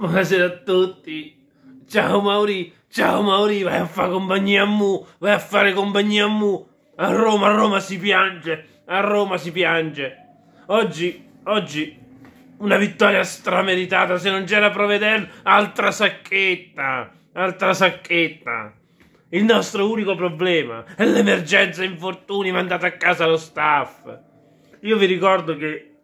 Buonasera a tutti. Ciao Mauri, ciao Mauri, vai a fare compagnia a Mu, vai a fare compagnia a Mu. A Roma, a Roma si piange, a Roma si piange. Oggi, oggi, una vittoria strameritata, se non c'era Proveden, altra sacchetta, altra sacchetta. Il nostro unico problema è l'emergenza infortuni mandata a casa lo staff. Io vi ricordo che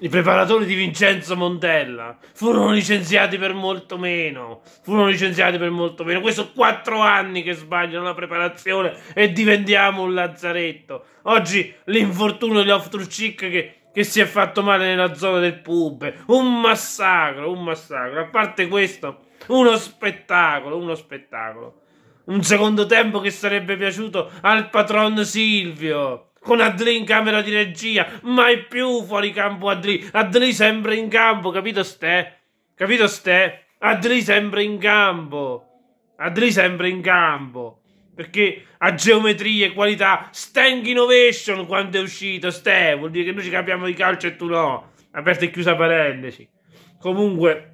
i preparatori di Vincenzo Montella furono licenziati per molto meno. Furono licenziati per molto meno. Questi sono quattro anni che sbagliano la preparazione e diventiamo un lazzaretto. Oggi l'infortunio di Oftrucic che, che si è fatto male nella zona del pub. Un massacro, un massacro. A parte questo, uno spettacolo, uno spettacolo. Un secondo tempo che sarebbe piaciuto al patron Silvio con Adli in camera di regia, mai più fuori campo Adli, Adli sempre in campo, capito ste? Capito ste? Adli sempre in campo, Adli sempre in campo, perché ha geometrie, e qualità, Stank Innovation quando è uscito, ste, vuol dire che noi ci capiamo di calcio e tu no, aperta e chiusa parentesi. Comunque,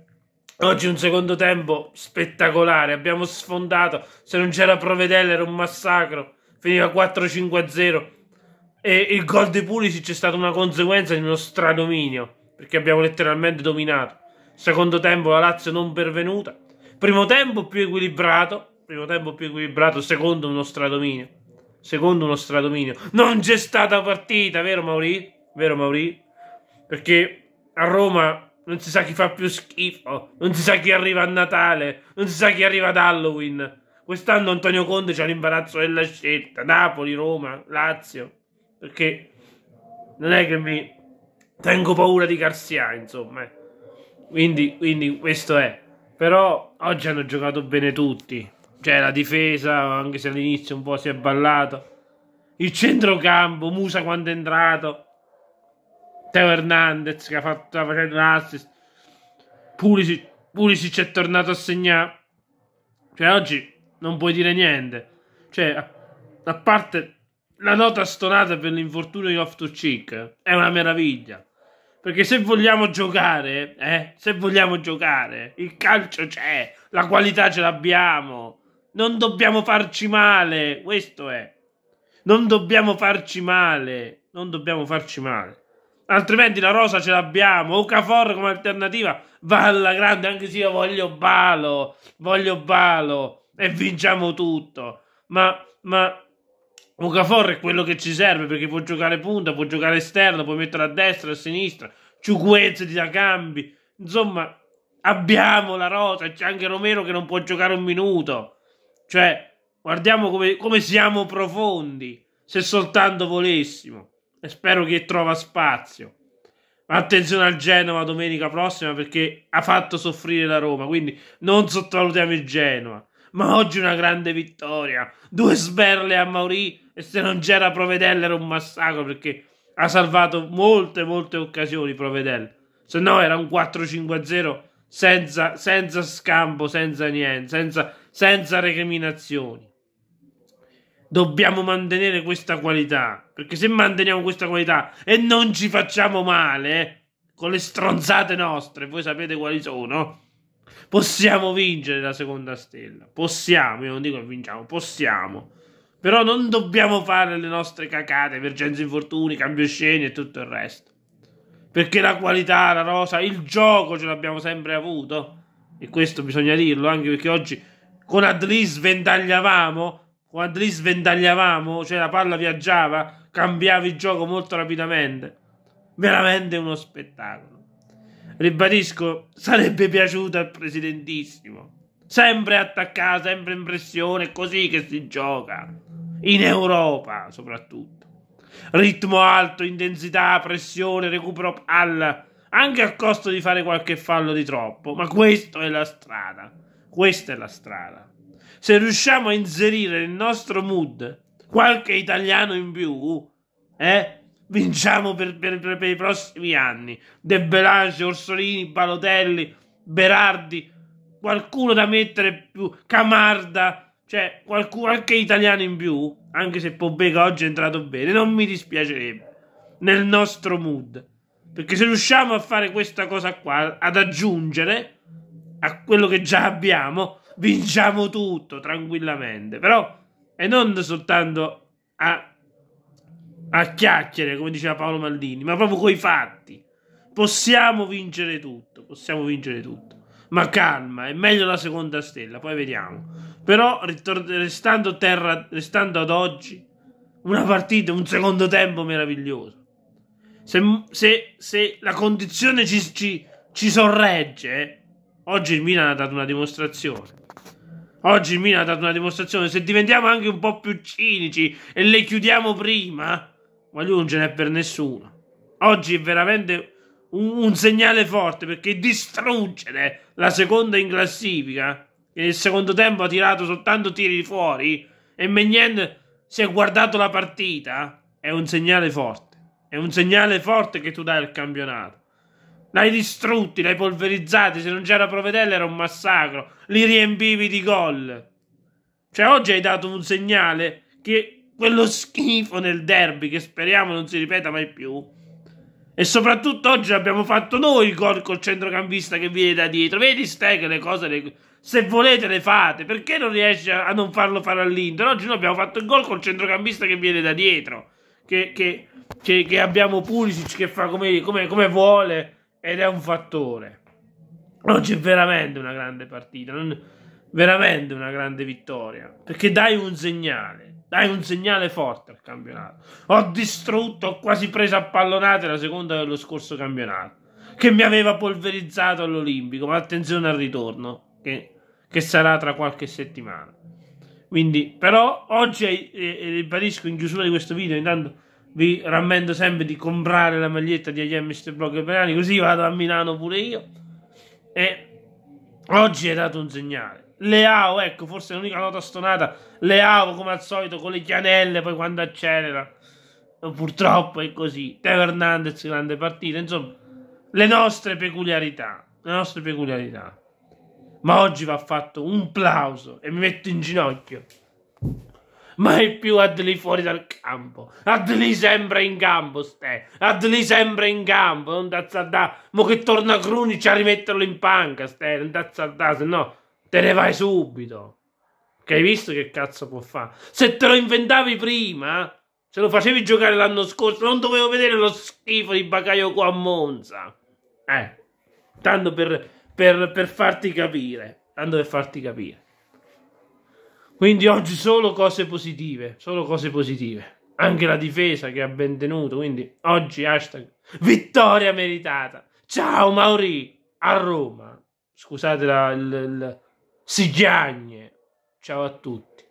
Oggi un secondo tempo spettacolare, abbiamo sfondato, se non c'era Provedella era un massacro, finiva 4-5-0, e il gol di Pulisic è stata una conseguenza di uno stradominio, perché abbiamo letteralmente dominato. Secondo tempo la Lazio non pervenuta, primo tempo più equilibrato, primo tempo più equilibrato, secondo uno stradominio. Secondo uno stradominio. Non c'è stata partita, vero Mauri? Vero Mauri? Perché a Roma non si sa chi fa più schifo, non si sa chi arriva a Natale, non si sa chi arriva ad Halloween. Quest'anno Antonio Conte c'ha l'imbarazzo della scelta. Napoli, Roma, Lazio. Perché non è che mi tengo paura di Garcia, insomma. Eh. Quindi, quindi questo è. Però oggi hanno giocato bene tutti. Cioè la difesa, anche se all'inizio un po' si è ballato. Il centrocampo, Musa quando è entrato. Teo Hernandez che ha fatto, la facendo un assist. Pulisic, Pulisic è tornato a segnare. Cioè oggi non puoi dire niente. Cioè, a parte la nota stonata per l'infortunio di Loftus-Cheek è una meraviglia. Perché se vogliamo giocare, eh, se vogliamo giocare, il calcio c'è, la qualità ce l'abbiamo. Non dobbiamo farci male, questo è. Non dobbiamo farci male, non dobbiamo farci male. Altrimenti la rosa ce l'abbiamo, Okafor come alternativa va alla grande, anche se io voglio Balo, voglio Balo e vinciamo tutto. Ma, ma Okafor è quello che ci serve perché può giocare punta, può giocare esterno, può mettere a destra, a sinistra, Ciuguezze di da cambi. Insomma, abbiamo la rosa, c'è anche Romero che non può giocare un minuto. Cioè, guardiamo come, come siamo profondi, se soltanto volessimo. E spero che trova spazio. Ma attenzione al Genova domenica prossima perché ha fatto soffrire la Roma, quindi non sottovalutiamo il Genova ma oggi una grande vittoria. Due sberle a Maurì e se non c'era Provedel era un massacro perché ha salvato molte, molte occasioni Provedel. Se no era un 4-5-0 senza, senza scampo, senza niente, senza, senza recriminazioni. Dobbiamo mantenere questa qualità, perché se manteniamo questa qualità e non ci facciamo male, eh, con le stronzate nostre, voi sapete quali sono, possiamo vincere la seconda stella. Possiamo, io non dico che vinciamo, possiamo. Però non dobbiamo fare le nostre cacate, emergenze, infortuni, cambio scene e tutto il resto. Perché la qualità, la rosa, il gioco ce l'abbiamo sempre avuto. E questo bisogna dirlo, anche perché oggi con Adli sventagliavamo. con Adli sventagliavamo, cioè la palla viaggiava, cambiava il gioco molto rapidamente. Veramente uno spettacolo ribadisco, sarebbe piaciuto al presidentissimo. Sempre attaccato, sempre in pressione, così che si gioca. In Europa, soprattutto. Ritmo alto, intensità, pressione, recupero palla. Anche a costo di fare qualche fallo di troppo. Ma questa è la strada. Questa è la strada. Se riusciamo a inserire nel nostro mood qualche italiano in più, eh? vinciamo per, per, per, per i prossimi anni. De Belange, Orsolini, Balotelli, Berardi, qualcuno da mettere più, Camarda, cioè qualcuno, anche italiano in più, anche se Pobega oggi è entrato bene, non mi dispiacerebbe, nel nostro mood. Perché se riusciamo a fare questa cosa qua, ad aggiungere a quello che già abbiamo, vinciamo tutto tranquillamente. Però, e non soltanto a a chiacchiere, come diceva Paolo Maldini, ma proprio coi fatti. Possiamo vincere tutto, possiamo vincere tutto. Ma calma, è meglio la seconda stella, poi vediamo. Però restando, terra, restando ad oggi, una partita, un secondo tempo meraviglioso. Se, se, se la condizione ci, ci, ci sorregge, eh? oggi il Milan ha dato una dimostrazione. Oggi il Milan ha dato una dimostrazione. Se diventiamo anche un po' più cinici e le chiudiamo prima, ma non ce n'è per nessuno. Oggi è veramente un, un segnale forte perché distruggere la seconda in classifica, che nel secondo tempo ha tirato soltanto tiri fuori e Megnan si è guardato la partita, è un segnale forte. È un segnale forte che tu dai al campionato. L'hai distrutti, l'hai polverizzati. Se non c'era Provedella era un massacro. Li riempivi di gol. Cioè, oggi hai dato un segnale che quello schifo nel derby che speriamo non si ripeta mai più. E soprattutto oggi abbiamo fatto noi il gol col centrocampista che viene da dietro. Vedi Ste le cose, le... se volete le fate, perché non riesci a non farlo fare all'Inter? Oggi noi abbiamo fatto il gol col centrocampista che viene da dietro. Che, che, che, che abbiamo Pulisic che fa come, come, come, vuole ed è un fattore. Oggi è veramente una grande partita, non... veramente una grande vittoria, perché dai un segnale. Dai un segnale forte al campionato. Ho distrutto, ho quasi preso a pallonate la seconda dello scorso campionato, che mi aveva polverizzato all'Olimpico. Ma attenzione al ritorno, che, che sarà tra qualche settimana. Quindi, però, oggi eh, eh ribadisco in chiusura di questo video, intanto vi rammento sempre di comprare la maglietta di AGM Mr. e Italiani, così vado a Milano pure io. E oggi è dato un segnale. Leao, ecco, forse è l'unica nota stonata. Leao, come al solito, con le chianelle, poi quando accelera. Purtroppo è così. Teo Hernandez, grande partita. Insomma, le nostre peculiarità. Le nostre peculiarità. Ma oggi va fatto un plauso e mi metto in ginocchio. Mai più Adli fuori dal campo. Adli sembra in campo, ste. Adli sembra in campo. Non da. Mo che torna Cruni ci rimetterlo in panca, ste. Non da, se no Te ne vai subito. Che hai visto che cazzo può fare? Se te lo inventavi prima, se lo facevi giocare l'anno scorso, non dovevo vedere lo schifo di Bacaio qua a Monza. Eh, tanto per, per, per farti capire. Tanto per farti capire. Quindi oggi solo cose positive, solo cose positive. Anche la difesa che ha ben tenuto, quindi oggi hashtag vittoria meritata. Ciao Mauri, a Roma. Scusate la, il, il si giagne! Ciao a tutti.